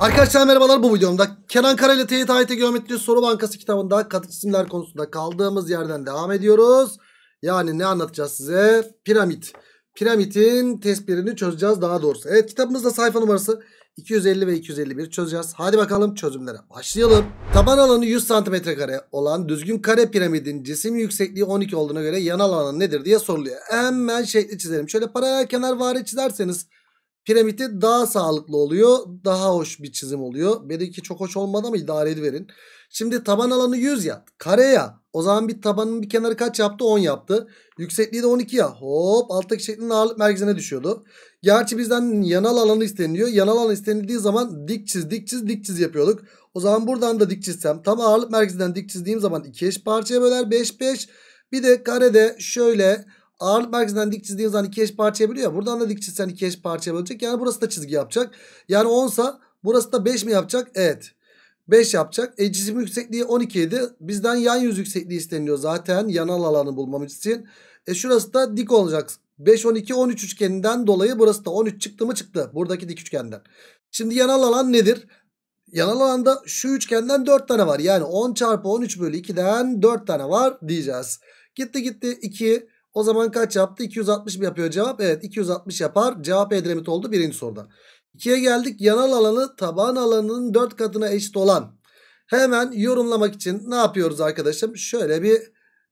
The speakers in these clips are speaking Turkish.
Arkadaşlar merhabalar bu videomda Kenan Kara ile Teyit Ayet'e Geometri Soru Bankası kitabında katı cisimler konusunda kaldığımız yerden devam ediyoruz. Yani ne anlatacağız size? Piramit. Piramitin tespitini çözeceğiz daha doğrusu. Evet kitabımızda sayfa numarası 250 ve 251 çözeceğiz. Hadi bakalım çözümlere başlayalım. Taban alanı 100 cm kare olan düzgün kare piramidin cisim yüksekliği 12 olduğuna göre yan alanı nedir diye soruluyor. Hemen şekli çizelim. Şöyle paralel kenar vari çizerseniz Piramidi daha sağlıklı oluyor. Daha hoş bir çizim oluyor. Benimki çok hoş olmadı ama idare ediverin. Şimdi taban alanı 100 ya. Kare ya. O zaman bir tabanın bir kenarı kaç yaptı? 10 yaptı. Yüksekliği de 12 ya. Hop alttaki şeklin ağırlık merkezine düşüyordu. Gerçi bizden yanal alanı isteniliyor. Yanal alan istenildiği zaman dik çiz dik çiz dik çiz yapıyorduk. O zaman buradan da dik çizsem tam ağırlık merkezinden dik çizdiğim zaman 2 eş parçaya böler 5 5. Bir de karede şöyle ağırlık merkezinden dik çizdiğin zaman iki eş parçaya bölüyor. Buradan da dik çizsen iki eş parçaya bölecek. Yani burası da çizgi yapacak. Yani 10 burası da 5 mi yapacak? Evet. 5 yapacak. E cisim yüksekliği 12 idi. Bizden yan yüz yüksekliği isteniyor zaten. Yanal alanı bulmamız için. E şurası da dik olacak. 5, 12, 13 üçgeninden dolayı burası da 13 çıktı mı çıktı. Buradaki dik üçgenden. Şimdi yanal alan nedir? Yanal alanda şu üçgenden 4 tane var. Yani 10 çarpı 13 bölü 2'den 4 tane var diyeceğiz. Gitti gitti 2 o zaman kaç yaptı? 260 mı yapıyor cevap? Evet 260 yapar. Cevap Edremit oldu birinci soruda. 2'ye geldik. Yanal alanı taban alanının 4 katına eşit olan. Hemen yorumlamak için ne yapıyoruz arkadaşım? Şöyle bir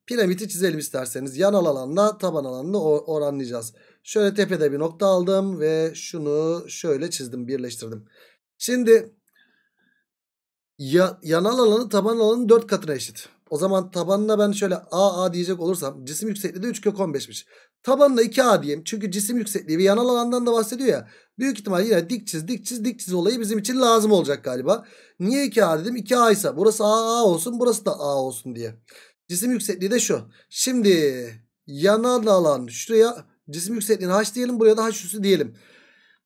piramidi çizelim isterseniz. Yanal alanla taban alanını oranlayacağız. Şöyle tepede bir nokta aldım ve şunu şöyle çizdim birleştirdim. Şimdi ya, yanal alanı taban alanının 4 katına eşit. O zaman tabanına ben şöyle AA diyecek olursam cisim yüksekliği de 3 kök 15'miş. Tabanına 2A diyeyim. Çünkü cisim yüksekliği ve yanal alandan da bahsediyor ya. Büyük ihtimal yine dik çiz dik çiz dik çiz olayı bizim için lazım olacak galiba. Niye 2A dedim? 2A ise burası AA olsun burası da A olsun diye. Cisim yüksekliği de şu. Şimdi yanal alan şuraya cisim yüksekliğini H diyelim buraya da H üssü diyelim.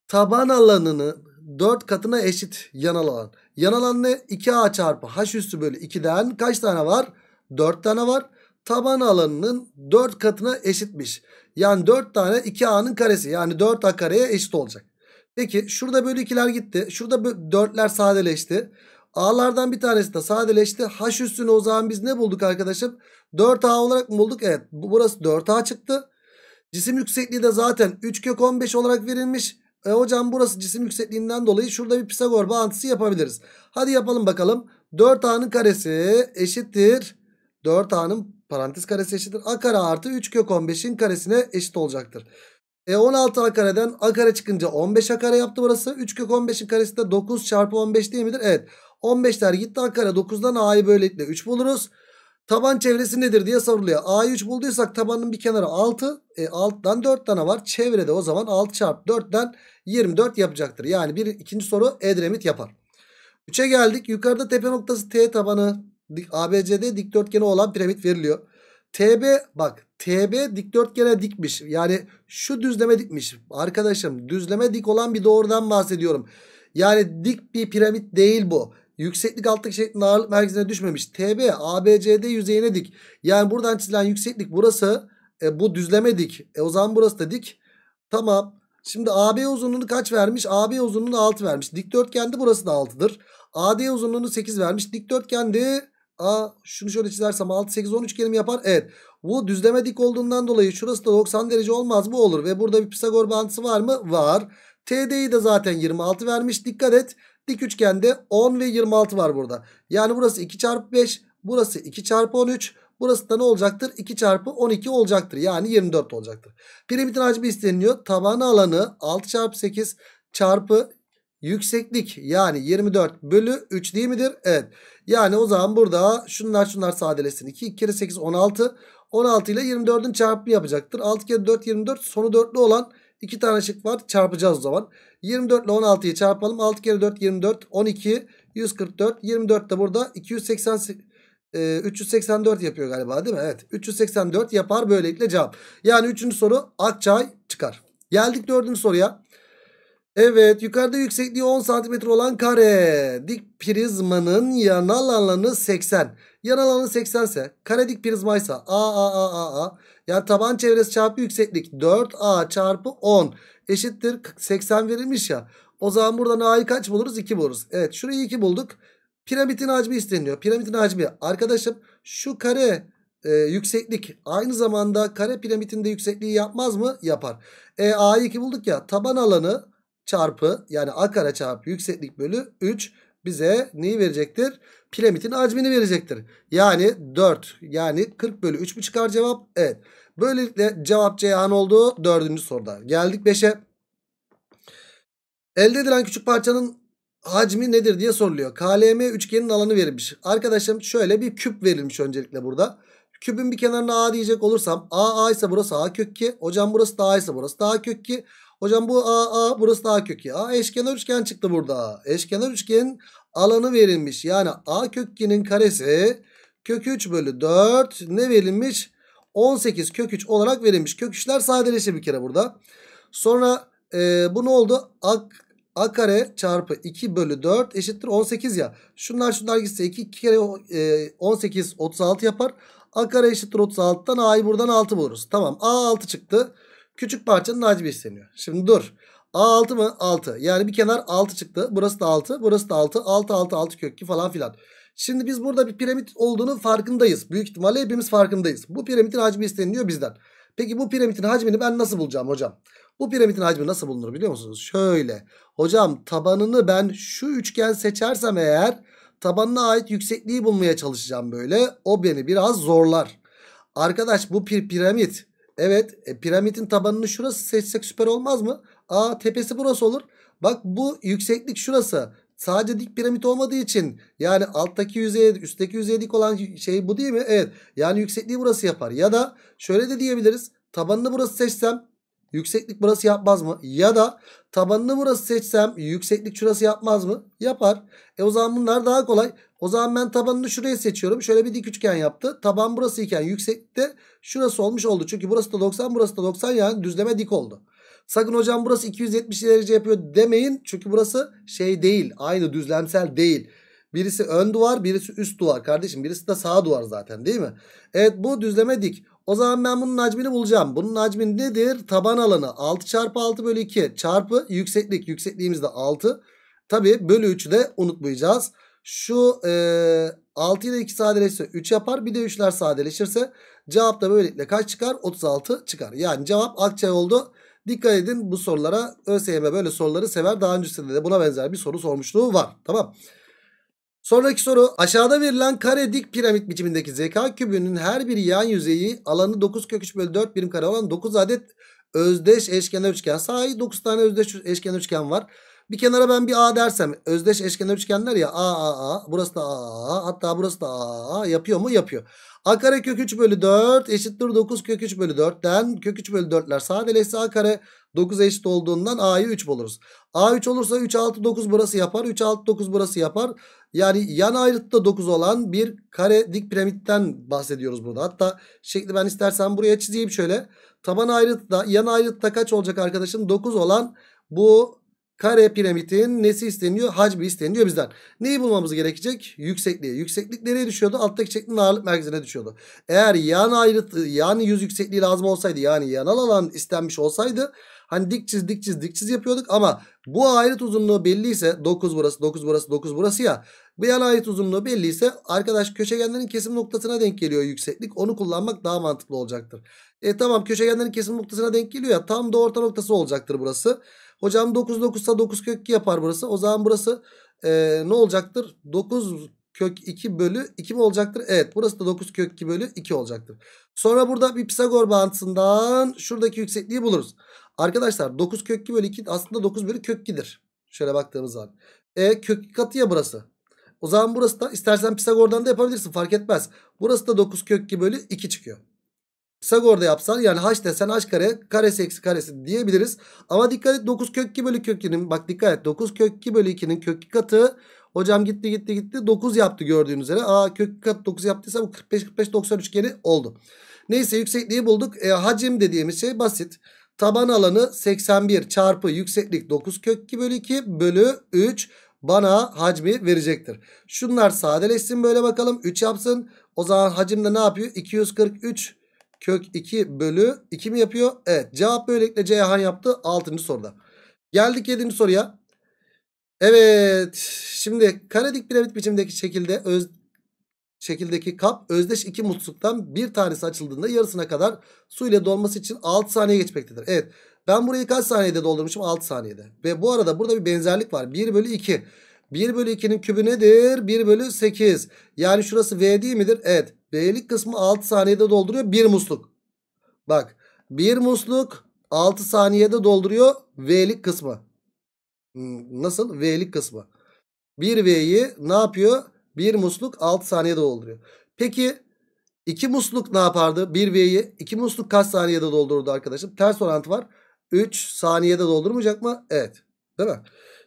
Taban alanını 4 katına eşit yanal alan. Yan alanı 2a çarpı h üstü bölü 2'den kaç tane var? 4 tane var. Taban alanının 4 katına eşitmiş. Yani 4 tane 2a'nın karesi. Yani 4a kareye eşit olacak. Peki şurada bölü 2'ler gitti. Şurada 4'ler sadeleşti. A'lardan bir tanesi de sadeleşti. H üstünü o zaman biz ne bulduk arkadaşım? 4A olarak mı bulduk? Evet burası 4A çıktı. Cisim yüksekliği de zaten 3 kök 15 olarak verilmiş. E hocam burası cisim yüksekliğinden dolayı şurada bir Pisagor bağıntısı yapabiliriz. Hadi yapalım bakalım. 4a'nın karesi eşittir. 4a'nın parantez karesi eşittir. A kare artı 3 kök 15'in karesine eşit olacaktır. E 16 a kareden a kare çıkınca 15 a kare yaptı burası. 3 kök 15'in karesi de 9 çarpı 15 değil midir? Evet. 15'ler gitti a kare 9'dan a'yı böylelikle 3 buluruz. Taban çevresi nedir diye soruluyor. A3 bulduysak tabanın bir kenarı 6. E, alttan 4 tane var. Çevrede o zaman 6 çarpı 4'ten 24 yapacaktır. Yani bir ikinci soru Edremit yapar. 3'e geldik. Yukarıda tepe noktası T tabanı ABCD dikdörtgeni olan piramit veriliyor. TB bak TB dikdörtgene dikmiş. Yani şu düzleme dikmiş. Arkadaşım düzleme dik olan bir doğrudan bahsediyorum. Yani dik bir piramit değil bu. Yükseklik alttaki şeklin ağırlık merkezine düşmemiş. TB ABCD yüzeyine dik. Yani buradan çizilen yükseklik burası. E, bu düzleme dik. E, o zaman burası da dik. Tamam. Şimdi AB uzunluğunu kaç vermiş? AB uzunluğunu 6 vermiş. Dikdörtgende burası da 6'dır. AD uzunluğunu 8 vermiş. Dikdörtgende A şunu şöyle çizersem 6 8 10 kelim yapar. Evet. Bu düzleme dik olduğundan dolayı şurası da 90 derece olmaz bu olur ve burada bir Pisagor bağıntısı var mı? Var. TD'yi de zaten 26 vermiş. Dikkat et. Dik üçgende 10 ve 26 var burada. Yani burası 2 çarpı 5. Burası 2 çarpı 13. Burası da ne olacaktır? 2 çarpı 12 olacaktır. Yani 24 olacaktır. Piramidin hacmi isteniyor. Taban alanı 6 çarpı 8 çarpı yükseklik yani 24 bölü 3 değil midir? Evet. Yani o zaman burada şunlar şunlar sadelesin. 2, 2 kere 8 16. 16 ile 24'ün çarpımı yapacaktır. 6 kere 4 24 sonu 4'lü olan 2 tane şık var. Çarpacağız o zaman. 24 ile 16'yı çarpalım. 6 kere 4 24. 12 144. 24 de burada 288 e, 384 yapıyor galiba değil mi? Evet. 384 yapar böylelikle cevap. Yani 3. soru Akçay çıkar. Geldik 4. soruya. Evet yukarıda yüksekliği 10 cm olan kare dik prizmanın yanal alanı 80. Yanal alanı 80 ise kare dik prizma a a a a a yani taban çevresi çarpı yükseklik 4A çarpı 10 eşittir 80 verilmiş ya. O zaman buradan A'yı kaç buluruz? 2 buluruz. Evet şurayı 2 bulduk. Piramidin hacmi isteniyor. Piramidin hacmi. Arkadaşım şu kare e, yükseklik aynı zamanda kare de yüksekliği yapmaz mı? Yapar. E, A'yı 2 bulduk ya. Taban alanı çarpı yani A kare çarpı yükseklik bölü 3 bize neyi verecektir? Piramidin hacmini verecektir. Yani 4 yani 40 bölü 3 mü çıkar cevap? Evet. Böylelikle cevap Ceyhan oldu. Dördüncü soruda. Geldik 5'e. Elde edilen küçük parçanın hacmi nedir diye soruluyor. KLM üçgenin alanı verilmiş. Arkadaşım şöyle bir küp verilmiş öncelikle burada. Kübün bir kenarına A diyecek olursam A A ise burası A kök 2. Hocam burası da A ise burası da A kök 2. Hocam bu a burası da A kökü. A eşkenar üçgen çıktı burada. Eşkenar üçgenin alanı verilmiş. Yani A kökünün karesi kök 3 bölü 4 ne verilmiş? 18 kök 3 olarak verilmiş. Kök 3'ler sadeleşir bir kere burada. Sonra e, bu ne oldu? A, A kare çarpı 2 bölü 4 eşittir 18 ya. Şunlar şunlar gitse 2, 2 kere e, 18 36 yapar. A kare eşittir 36'dan A'yı buradan 6 buluruz. Tamam A 6 çıktı. Küçük parçanın hacmi isteniyor. Şimdi dur. A 6 mı? 6. Yani bir kenar 6 çıktı. Burası da 6. Burası da 6. 6 6 6 kökü falan filan. Şimdi biz burada bir piramit olduğunu farkındayız. Büyük ihtimalle hepimiz farkındayız. Bu piramitin hacmi isteniyor bizden. Peki bu piramitin hacmini ben nasıl bulacağım hocam? Bu piramitin hacmi nasıl bulunur biliyor musunuz? Şöyle. Hocam tabanını ben şu üçgen seçersem eğer tabanına ait yüksekliği bulmaya çalışacağım böyle. O beni biraz zorlar. Arkadaş bu pir piramit Evet e, piramidin tabanını şurası seçsek süper olmaz mı? Aa tepesi burası olur. Bak bu yükseklik şurası. Sadece dik piramit olmadığı için yani alttaki yüzeye üstteki yüzeye dik olan şey bu değil mi? Evet yani yüksekliği burası yapar. Ya da şöyle de diyebiliriz. Tabanını burası seçsem Yükseklik burası yapmaz mı? Ya da tabanını burası seçsem yükseklik şurası yapmaz mı? Yapar. E o zaman bunlar daha kolay. O zaman ben tabanını şuraya seçiyorum. Şöyle bir dik üçgen yaptı. Taban burası iken yüksekte şurası olmuş oldu. Çünkü burası da 90 burası da 90 yani düzleme dik oldu. Sakın hocam burası 270 derece yapıyor demeyin. Çünkü burası şey değil. Aynı düzlemsel değil. Birisi ön duvar birisi üst duvar kardeşim. Birisi de sağ duvar zaten değil mi? Evet bu düzleme dik. O zaman ben bunun hacmini bulacağım. Bunun hacmi nedir? Taban alanı 6 çarpı 6 bölü 2 çarpı yükseklik. Yüksekliğimiz de 6. Tabi bölü 3'ü de unutmayacağız. Şu e, 6 ile 2 sadeleşirse 3 yapar. Bir de 3'ler sadeleşirse cevap da böylelikle kaç çıkar? 36 çıkar. Yani cevap Akçay oldu. Dikkat edin bu sorulara. ÖSYM böyle soruları sever. Daha öncesinde de buna benzer bir soru sormuşluğu var. Tamam. Sonraki soru aşağıda verilen kare dik piramit biçimindeki ZK kübünün her bir yan yüzeyi alanı 9 kök 3 bölü 4 birim kare olan 9 adet özdeş eşkenar üçgen. Sahi 9 tane özdeş eşkenar üçgen var. Bir kenara ben bir A dersem özdeş eşkenar üçgenler ya A A A burası da A A hatta burası da A A yapıyor mu? Yapıyor. A kare kök 3 bölü 4 eşittir 9 kök 3 bölü 4'ten kök 3 bölü 4'ler sadeleşse A kare 9 eşit olduğundan A'yı 3 buluruz. A 3 olursa 3 6 9 burası yapar 3 6 9 burası yapar. Yani yan ayrıtta 9 olan bir kare dik piramitten bahsediyoruz burada. Hatta şekli ben istersen buraya çizeyim şöyle. Taban ayrıtta yan ayrıtta kaç olacak arkadaşım? 9 olan bu Kare piramidin nesi isteniyor? Hacmi isteniyor bizden. Neyi bulmamız gerekecek? Yüksekliği. Yükseklik nereye düşüyordu? Alttaki şeklin ağırlık merkezine düşüyordu. Eğer yan ayrıtı yani yüz yüksekliği lazım olsaydı yani yanal alan istenmiş olsaydı hani dik çiz dik çiz dik çiz yapıyorduk ama bu ayrıt uzunluğu belliyse 9 burası 9 burası 9 burası ya bu yan ayrıt uzunluğu belliyse arkadaş köşegenlerin kesim noktasına denk geliyor yükseklik onu kullanmak daha mantıklı olacaktır. E tamam köşegenlerin kesim noktasına denk geliyor ya tam da orta noktası olacaktır burası. Hocam 9 9 ise 9 kök 2 yapar burası. O zaman burası e, ne olacaktır? 9 kök 2 bölü 2 mi olacaktır? Evet burası da 9 kök 2 bölü 2 olacaktır. Sonra burada bir Pisagor bağıntısından şuradaki yüksekliği buluruz. Arkadaşlar 9 kök 2 bölü 2 aslında 9 bölü kök 2'dir. Şöyle baktığımız zaman. E kök katı ya burası. O zaman burası da istersen Pisagor'dan da yapabilirsin fark etmez. Burası da 9 kök 2 bölü 2 çıkıyor. Sag Pisagor'da yapsan yani h desen h kare karesi eksi karesi diyebiliriz. Ama dikkat et 9 kök 2 bölü kök 2'nin bak dikkat et 9 kök 2 bölü 2'nin kök katı hocam gitti gitti gitti 9 yaptı gördüğünüz üzere. Aa kök katı 9 yaptıysa bu 45 45 90 üçgeni oldu. Neyse yüksekliği bulduk. E, hacim dediğimiz şey basit. Taban alanı 81 çarpı yükseklik 9 kök 2 bölü 2 bölü 3 bana hacmi verecektir. Şunlar sadeleşsin böyle bakalım. 3 yapsın. O zaman hacimde ne yapıyor? 243 kök 2 bölü 2 mi yapıyor? Evet cevap böylelikle Ceyhan yaptı 6. soruda. Geldik 7. soruya. Evet şimdi karedik piramit biçimdeki şekilde öz, şekildeki kap özdeş iki musluktan bir tanesi açıldığında yarısına kadar su ile dolması için 6 saniye geçmektedir. Evet ben burayı kaç saniyede doldurmuşum? 6 saniyede. Ve bu arada burada bir benzerlik var. 1 bölü 2. 1 bölü 2'nin kübü nedir? 1 bölü 8. Yani şurası V değil midir? Evet. B'lik kısmı 6 saniyede dolduruyor. 1 musluk. Bak 1 musluk 6 saniyede dolduruyor V'lik kısmı. Hmm, nasıl? V'lik kısmı. 1 V'yi ne yapıyor? 1 musluk 6 saniyede dolduruyor. Peki 2 musluk ne yapardı? 1 V'yi 2 musluk kaç saniyede doldururdu arkadaşım? Ters orantı var. 3 saniyede doldurmayacak mı? Evet. Değil mi?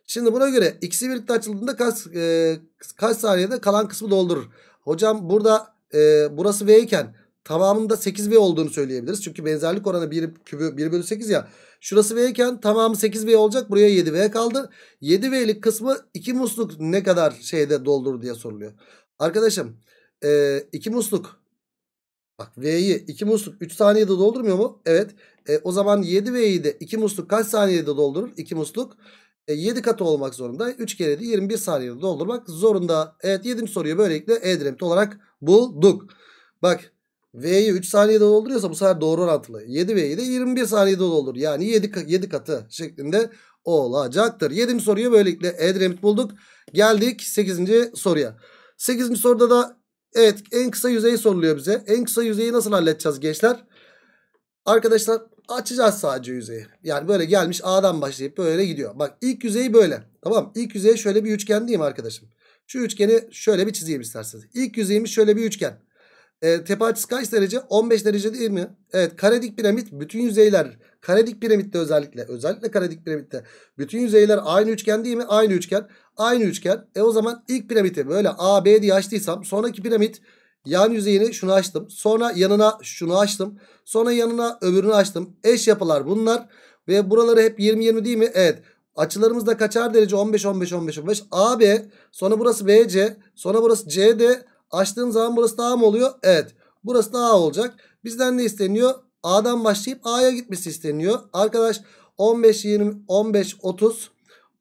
Şimdi buna göre ikisi birlikte açıldığında kaç, e, kaç saniyede kalan kısmı doldurur? Hocam burada e, burası V iken tamamında 8V olduğunu söyleyebiliriz. Çünkü benzerlik oranı 1 kübü 1 bölü 8 ya. Şurası V iken tamamı 8V olacak. Buraya 7V kaldı. 7V'lik kısmı 2 musluk ne kadar şeyde doldur diye soruluyor. Arkadaşım 2 e, musluk bak V'yi 2 musluk 3 saniyede doldurmuyor mu? Evet. E, o zaman 7V'yi de 2 musluk kaç saniyede doldurur? 2 musluk e, 7 katı olmak zorunda. 3 kere de 21 saniyede doldurmak zorunda. Evet 7. soruyu böylelikle E-Direkt olarak bulduk. Bak V'yi 3 saniyede dolduruyorsa bu sefer doğru orantılı. 7 V'yi de 21 saniyede doldur. Yani 7, 7 katı şeklinde olacaktır. 7. soruyu böylelikle E-Direkt bulduk. Geldik 8. soruya. 8. soruda da evet en kısa yüzey soruluyor bize. En kısa yüzeyi nasıl halledeceğiz gençler? Arkadaşlar açacağız sadece yüzeyi. Yani böyle gelmiş A'dan başlayıp böyle gidiyor. Bak ilk yüzeyi böyle. Tamam ilk yüzeye şöyle bir üçgen diyeyim arkadaşım. Şu üçgeni şöyle bir çizeyim isterseniz. İlk yüzeyimiz şöyle bir üçgen. E, tepe açısı kaç derece? 15 derece değil mi? Evet karedik piramit bütün yüzeyler karedik piramitte özellikle özellikle karedik piramitte bütün yüzeyler aynı üçgen değil mi? Aynı üçgen. Aynı üçgen. E o zaman ilk piramidi böyle A B diye açtıysam sonraki piramit Yan yüzeyini şunu açtım. Sonra yanına şunu açtım. Sonra yanına öbürünü açtım. Eş yapılar bunlar. Ve buraları hep 20-20 değil mi? Evet. Açılarımız da kaçar derece? 15-15-15-15. AB. Sonra burası BC. Sonra burası CD. Açtığım zaman burası da A mı oluyor? Evet. Burası da A olacak. Bizden ne isteniyor? A'dan başlayıp A'ya gitmesi isteniyor. Arkadaş 15-20, 15-30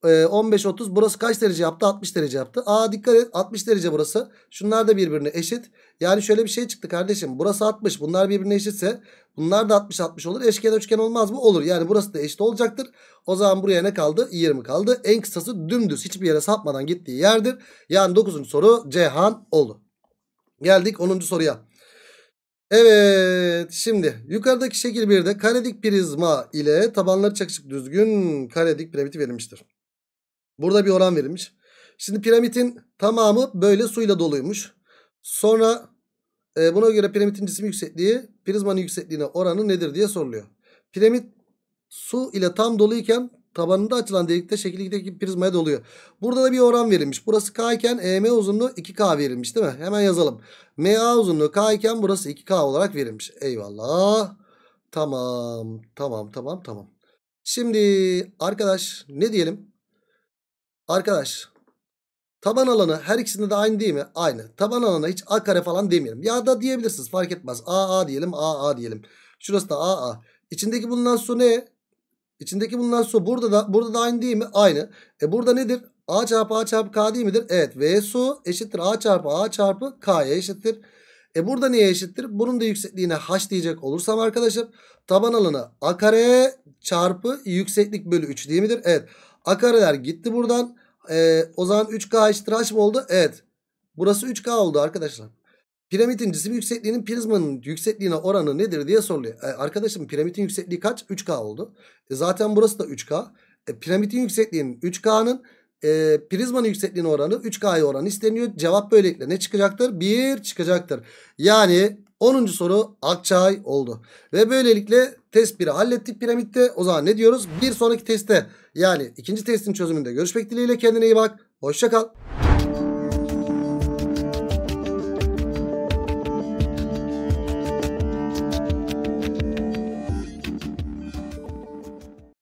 15-30 ee, burası kaç derece yaptı? 60 derece yaptı. Aa dikkat et 60 derece burası. Şunlar da birbirine eşit. Yani şöyle bir şey çıktı kardeşim. Burası 60 bunlar birbirine eşitse bunlar da 60-60 olur. Eşkenar üçgen olmaz mı? Olur. Yani burası da eşit olacaktır. O zaman buraya ne kaldı? 20 kaldı. En kısası dümdüz hiçbir yere sapmadan gittiği yerdir. Yani 9. soru Ceyhan oldu. Geldik 10. soruya. Evet şimdi yukarıdaki şekil 1'de karedik prizma ile tabanları çakışık düzgün karedik piramidi verilmiştir. Burada bir oran verilmiş. Şimdi piramidin tamamı böyle suyla doluymuş. Sonra e, buna göre piramidin cisim yüksekliği prizmanın yüksekliğine oranı nedir diye soruluyor. Piramit su ile tam doluyken tabanında açılan delikte şekildeki prizmaya doluyor. Burada da bir oran verilmiş. Burası K iken EM uzunluğu 2K verilmiş değil mi? Hemen yazalım. MA uzunluğu K iken burası 2K olarak verilmiş. Eyvallah. Tamam. Tamam tamam tamam. Şimdi arkadaş ne diyelim? Arkadaş taban alanı her ikisinde de aynı değil mi? Aynı. Taban alanı hiç a kare falan demeyelim. Ya da diyebilirsiniz fark etmez. A a diyelim a a diyelim. Şurası da a a. İçindeki bulunan su ne? İçindeki bulunan su burada da burada da aynı değil mi? Aynı. E burada nedir? A çarpı A çarpı K değil midir? Evet. V su eşittir A çarpı A çarpı K'ya eşittir. E burada neye eşittir? Bunun da yüksekliğine H diyecek olursam arkadaşım taban alanı A kare çarpı yükseklik bölü 3 değil midir? Evet. A kareler gitti buradan e, o zaman 3K eşittir H mi oldu? Evet. Burası 3K oldu arkadaşlar. Piramidin cisim yüksekliğinin prizmanın yüksekliğine oranı nedir diye soruluyor. E, arkadaşım piramidin yüksekliği kaç? 3K oldu. E, zaten burası da 3K. E, piramidin yüksekliğinin 3K'nın e, prizmanın yüksekliğine oranı 3K'ya oranı isteniyor. Cevap böylelikle ne çıkacaktır? 1 çıkacaktır. Yani 10. soru Akçay oldu. Ve böylelikle test 1'i hallettik piramitte. O zaman ne diyoruz? Bir sonraki testte yani ikinci testin çözümünde görüşmek dileğiyle kendine iyi bak. Hoşçakal.